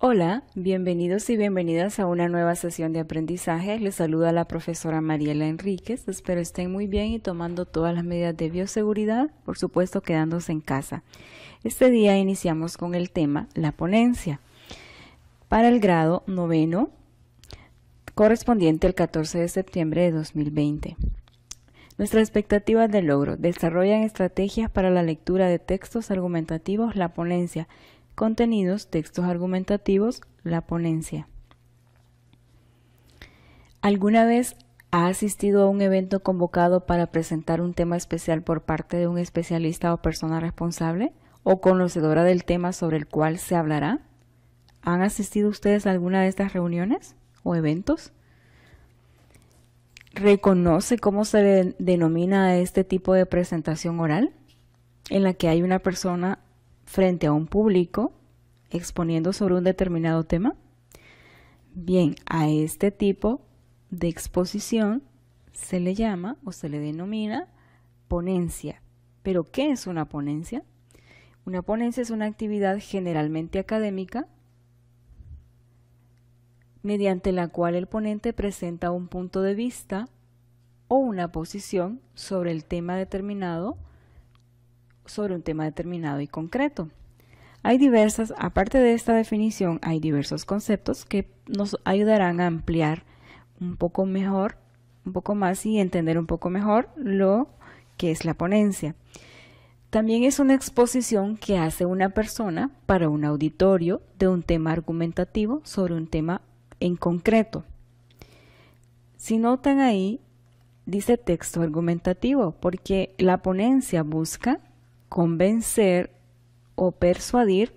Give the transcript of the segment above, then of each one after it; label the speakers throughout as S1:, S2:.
S1: Hola, bienvenidos y bienvenidas a una nueva sesión de aprendizaje. Les saluda la profesora Mariela Enríquez. Espero estén muy bien y tomando todas las medidas de bioseguridad, por supuesto quedándose en casa. Este día iniciamos con el tema la ponencia para el grado noveno correspondiente al 14 de septiembre de 2020. Nuestras expectativas de logro desarrollan estrategias para la lectura de textos argumentativos, la ponencia Contenidos, textos argumentativos, la ponencia. ¿Alguna vez ha asistido a un evento convocado para presentar un tema especial por parte de un especialista o persona responsable o conocedora del tema sobre el cual se hablará? ¿Han asistido ustedes a alguna de estas reuniones o eventos? ¿Reconoce cómo se denomina este tipo de presentación oral? En la que hay una persona frente a un público exponiendo sobre un determinado tema? Bien, a este tipo de exposición se le llama o se le denomina ponencia. ¿Pero qué es una ponencia? Una ponencia es una actividad generalmente académica mediante la cual el ponente presenta un punto de vista o una posición sobre el tema determinado sobre un tema determinado y concreto. Hay diversas, aparte de esta definición, hay diversos conceptos que nos ayudarán a ampliar un poco mejor, un poco más y entender un poco mejor lo que es la ponencia. También es una exposición que hace una persona para un auditorio de un tema argumentativo sobre un tema en concreto. Si notan ahí, dice texto argumentativo, porque la ponencia busca convencer o persuadir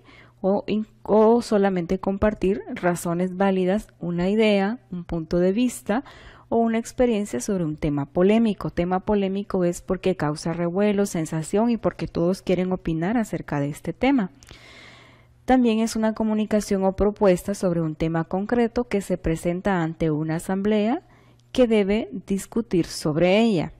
S1: o, solamente compartir razones válidas, una idea, un punto de vista o una experiencia sobre un tema polémico. Tema polémico es porque causa revuelo, sensación y porque todos quieren opinar acerca de este tema. También es una comunicación o propuesta sobre un tema concreto que se presenta ante una asamblea que debe discutir sobre ella.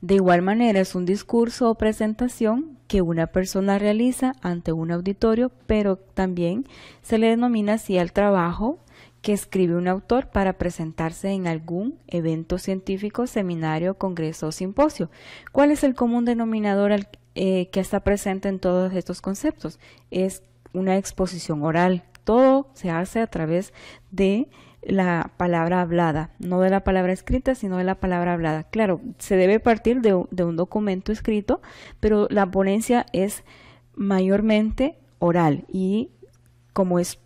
S1: De igual manera es un discurso o presentación que una persona realiza ante un auditorio, pero también se le denomina así al trabajo que escribe un autor para presentarse en algún evento científico, seminario, congreso o simposio. ¿Cuál es el común denominador eh, que está presente en todos estos conceptos? Es una exposición oral. Todo se hace a través de la palabra hablada, no de la palabra escrita, sino de la palabra hablada. Claro, se debe partir de, un documento escrito, pero la ponencia es mayormente oral y como es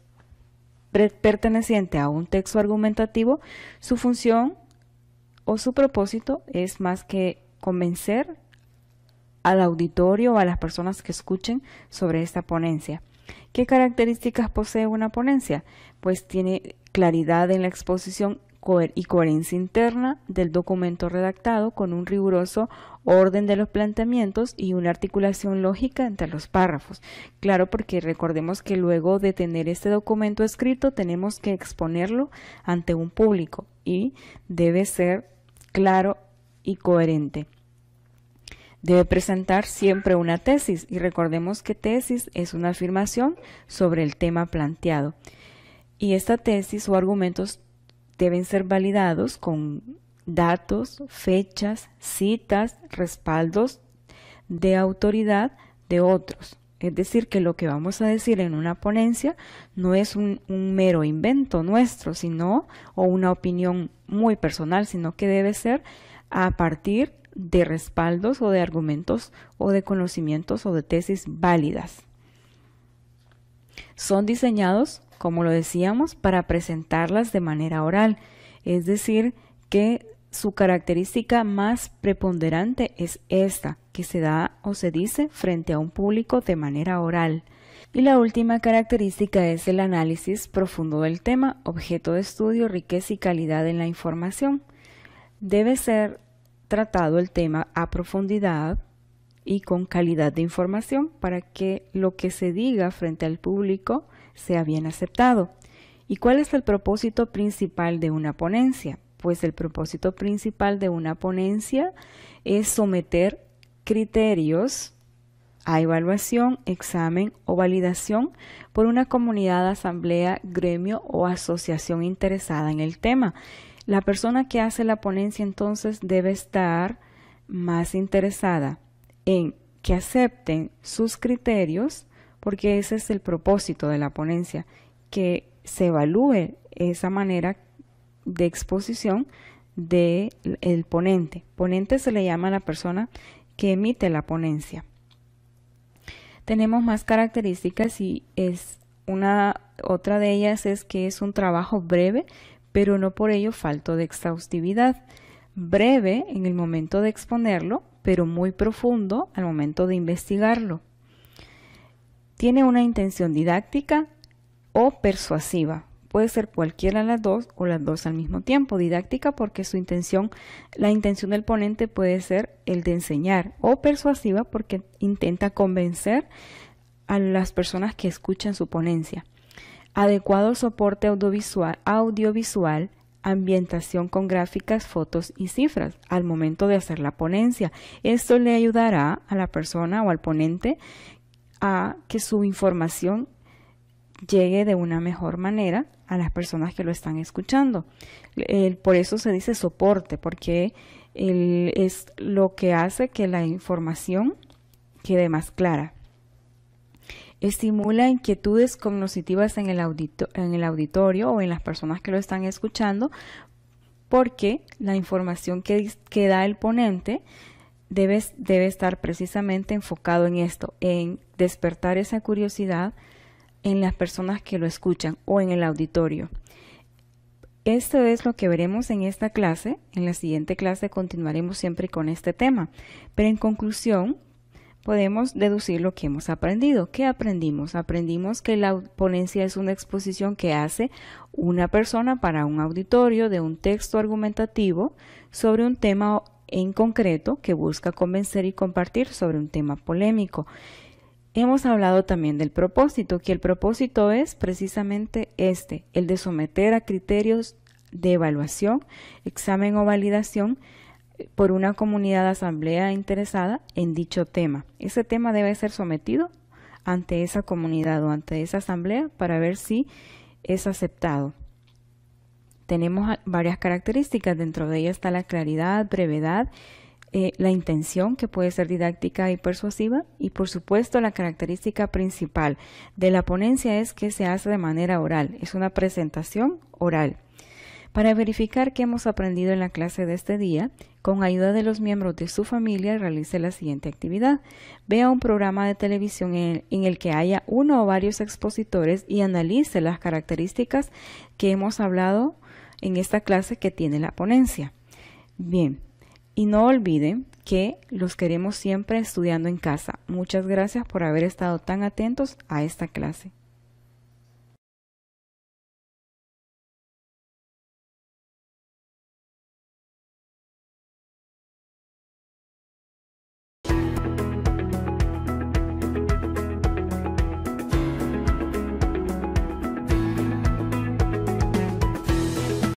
S1: perteneciente a un texto argumentativo, su función o su propósito es más que convencer al auditorio o a las personas que escuchen sobre esta ponencia. ¿Qué características posee una ponencia? Pues tiene claridad en la exposición y coherencia interna del documento redactado con un riguroso orden de los planteamientos y una articulación lógica entre los párrafos. Claro, porque recordemos que luego de tener este documento escrito tenemos que exponerlo ante un público y debe ser claro y coherente. Debe presentar siempre una tesis y recordemos que tesis es una afirmación sobre el tema planteado. Y esta tesis o argumentos deben ser validados con datos, fechas, citas, respaldos de autoridad de otros. Es decir, que lo que vamos a decir en una ponencia no es un, mero invento nuestro, sino, o una opinión muy personal, sino que debe ser a partir de respaldos o de argumentos o de conocimientos o de tesis válidas. Son diseñados como lo decíamos, para presentarlas de manera oral, es decir, que su característica más preponderante es esta, que se da o se dice frente a un público de manera oral. Y la última característica es el análisis profundo del tema, objeto de estudio, riqueza y calidad en la información. Debe ser tratado el tema a profundidad y con calidad de información para que lo que se diga frente al público sea bien aceptado. ¿Y cuál es el propósito principal de una ponencia? Pues el propósito principal de una ponencia es someter criterios a evaluación, examen o validación por una comunidad, asamblea, gremio o asociación interesada en el tema. La persona que hace la ponencia entonces debe estar más interesada en que acepten sus criterios, porque ese es el propósito de la ponencia, que se evalúe esa manera de exposición del ponente. Ponente se le llama a la persona que emite la ponencia. Tenemos más características y es una otra de ellas es que es un trabajo breve, pero no por ello falto de exhaustividad. Breve en el momento de exponerlo, pero muy profundo al momento de investigarlo. Tiene una intención didáctica o persuasiva. Puede ser cualquiera de las dos o las dos al mismo tiempo. Didáctica porque su intención, la intención del ponente puede ser el de enseñar o persuasiva porque intenta convencer a las personas que escuchan su ponencia. Adecuado soporte audiovisual, audiovisual ambientación con gráficas, fotos y cifras al momento de hacer la ponencia. Esto le ayudará a la persona o al ponente a que su información llegue de una mejor manera a las personas que lo están escuchando. por eso se dice soporte, porque es lo que hace que la información quede más clara estimula inquietudes cognitivas en el, en el auditorio o en las personas que lo están escuchando, porque la información que, da el ponente debe, debe estar precisamente enfocado en esto, en despertar esa curiosidad en las personas que lo escuchan o en el auditorio. Esto es lo que veremos en esta clase. En la siguiente clase continuaremos siempre con este tema. Pero en conclusión, podemos deducir lo que hemos aprendido. ¿Qué aprendimos? Aprendimos que la ponencia es una exposición que hace una persona para un auditorio de un texto argumentativo sobre un tema en concreto que busca convencer y compartir sobre un tema polémico. Hemos hablado también del propósito, que el propósito es precisamente este, el de someter a criterios de evaluación, examen o validación, por una comunidad asamblea interesada en dicho tema. Ese tema debe ser sometido ante esa comunidad o ante esa asamblea para ver si es aceptado. Tenemos varias características, dentro de ella está la claridad, brevedad, eh, la intención que puede ser didáctica y persuasiva y por supuesto la característica principal de la ponencia es que se hace de manera oral, es una presentación oral. Para verificar qué hemos aprendido en la clase de este día, con ayuda de los miembros de su familia, realice la siguiente actividad. Vea un programa de televisión en el, que haya uno o varios expositores y analice las características que hemos hablado en esta clase que tiene la ponencia. Bien, y no olviden que los queremos siempre estudiando en casa. Muchas gracias por haber estado tan atentos a esta clase.